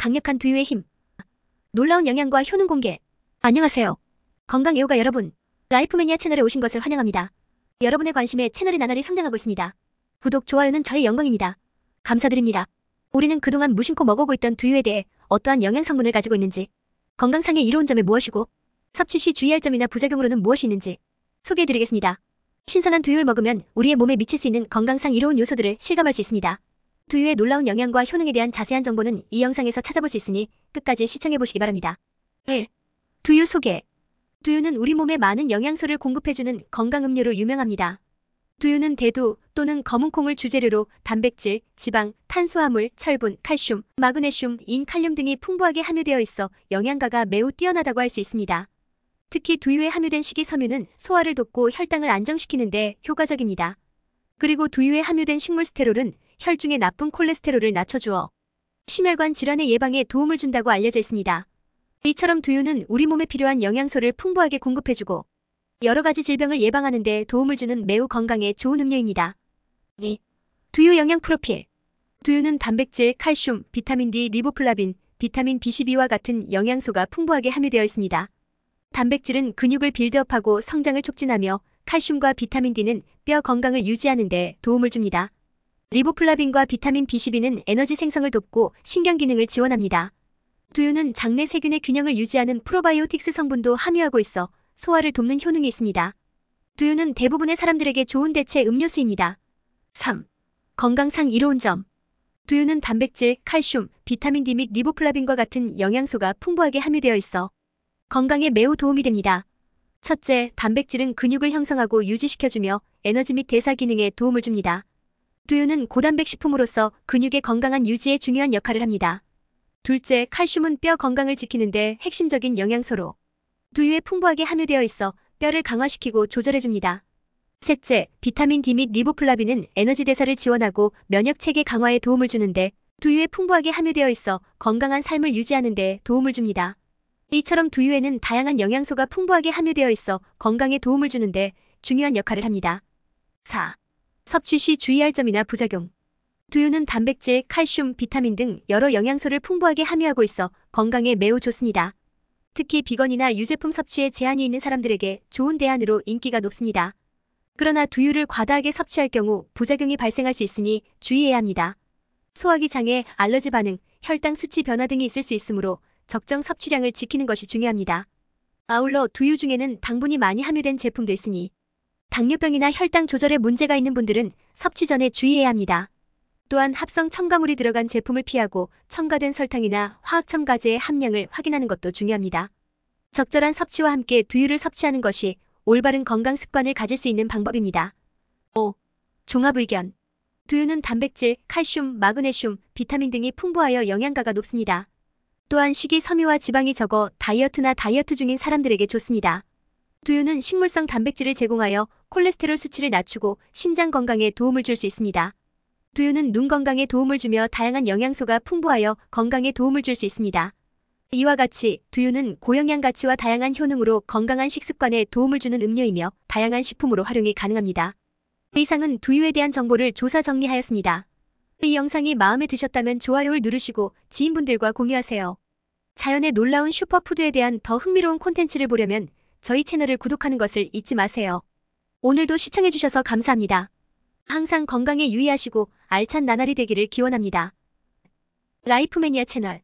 강력한 두유의 힘. 놀라운 영양과 효능 공개. 안녕하세요. 건강 애호가 여러분. 라이프매니아 채널에 오신 것을 환영합니다. 여러분의 관심에 채널이 나날이 성장하고 있습니다. 구독, 좋아요는 저의 영광입니다. 감사드립니다. 우리는 그동안 무심코 먹어고 있던 두유에 대해 어떠한 영양 성분을 가지고 있는지, 건강상의 이로운 점이 무엇이고, 섭취 시 주의할 점이나 부작용으로는 무엇이 있는지 소개해드리겠습니다. 신선한 두유를 먹으면 우리의 몸에 미칠 수 있는 건강상 이로운 요소들을 실감할 수 있습니다. 두유의 놀라운 영향과 효능에 대한 자세한 정보는 이 영상에서 찾아볼 수 있으니 끝까지 시청해보시기 바랍니다. 1. 두유 소개 두유는 우리 몸에 많은 영양소를 공급해주는 건강음료로 유명합니다. 두유는 대두 또는 검은콩을 주재료로 단백질, 지방, 탄수화물, 철분, 칼슘, 마그네슘, 인, 칼륨 등이 풍부하게 함유되어 있어 영양가가 매우 뛰어나다고 할 수 있습니다. 특히 두유에 함유된 식이섬유는 소화를 돕고 혈당을 안정시키는 데 효과적입니다. 그리고 두유에 함유된 식물 스테롤은 혈중의 나쁜 콜레스테롤을 낮춰주어 심혈관 질환의 예방에 도움을 준다고 알려져 있습니다. 이처럼 두유는 우리 몸에 필요한 영양소를 풍부하게 공급해주고 여러 가지 질병을 예방하는 데 도움을 주는 매우 건강에 좋은 음료입니다. 네. 두유 영양 프로필 두유는 단백질, 칼슘, 비타민 D, 리보플라빈, 비타민 B12와 같은 영양소가 풍부하게 함유되어 있습니다. 단백질은 근육을 빌드업하고 성장을 촉진하며 칼슘과 비타민 D는 뼈 건강을 유지하는 데 도움을 줍니다. 리보플라빈과 비타민 B12는 에너지 생성을 돕고 신경 기능을 지원합니다. 두유는 장내 세균의 균형을 유지하는 프로바이오틱스 성분도 함유하고 있어 소화를 돕는 효능이 있습니다. 두유는 대부분의 사람들에게 좋은 대체 음료수입니다. 3. 건강상 이로운 점 두유는 단백질, 칼슘, 비타민 D 및 리보플라빈과 같은 영양소가 풍부하게 함유되어 있어 건강에 매우 도움이 됩니다. 첫째, 단백질은 근육을 형성하고 유지시켜주며 에너지 및 대사 기능에 도움을 줍니다. 두유는 고단백 식품으로서 근육의 건강한 유지에 중요한 역할을 합니다. 둘째, 칼슘은 뼈 건강을 지키는데 핵심적인 영양소로 두유에 풍부하게 함유되어 있어 뼈를 강화시키고 조절해줍니다. 셋째, 비타민 D 및 리보플라빈은 에너지 대사를 지원하고 면역체계 강화에 도움을 주는데 두유에 풍부하게 함유되어 있어 건강한 삶을 유지하는 데 도움을 줍니다. 이처럼 두유에는 다양한 영양소가 풍부하게 함유되어 있어 건강에 도움을 주는데 중요한 역할을 합니다. 4. 섭취 시 주의할 점이나 부작용 두유는 단백질, 칼슘, 비타민 등 여러 영양소를 풍부하게 함유하고 있어 건강에 매우 좋습니다. 특히 비건이나 유제품 섭취에 제한이 있는 사람들에게 좋은 대안으로 인기가 높습니다. 그러나 두유를 과다하게 섭취할 경우 부작용이 발생할 수 있으니 주의해야 합니다. 소화기 장애, 알러지 반응, 혈당 수치 변화 등이 있을 수 있으므로 적정 섭취량을 지키는 것이 중요합니다. 아울러 두유 중에는 당분이 많이 함유된 제품도 있으니 당뇨병이나 혈당 조절에 문제가 있는 분들은 섭취 전에 주의해야 합니다. 또한 합성 첨가물이 들어간 제품을 피하고 첨가된 설탕이나 화학 첨가제의 함량을 확인하는 것도 중요합니다. 적절한 섭취와 함께 두유를 섭취하는 것이 올바른 건강 습관을 가질 수 있는 방법입니다. 5. 종합의견 두유는 단백질, 칼슘, 마그네슘, 비타민 등이 풍부하여 영양가가 높습니다. 또한 식이섬유와 지방이 적어 다이어트나 다이어트 중인 사람들에게 좋습니다. 두유는 식물성 단백질을 제공하여 콜레스테롤 수치를 낮추고 신장 건강에 도움을 줄 수 있습니다. 두유는 눈 건강에 도움을 주며 다양한 영양소가 풍부하여 건강에 도움을 줄 수 있습니다. 이와 같이 두유는 고영양 가치와 다양한 효능으로 건강한 식습관에 도움을 주는 음료이며 다양한 식품으로 활용이 가능합니다. 그 이상은 두유에 대한 정보를 조사 정리하였습니다. 이 영상이 마음에 드셨다면 좋아요를 누르시고 지인분들과 공유하세요. 자연의 놀라운 슈퍼푸드에 대한 더 흥미로운 콘텐츠를 보려면 저희 채널을 구독하는 것을 잊지 마세요. 오늘도 시청해주셔서 감사합니다. 항상 건강에 유의하시고 알찬 나날이 되기를 기원합니다. 라이프매니아 채널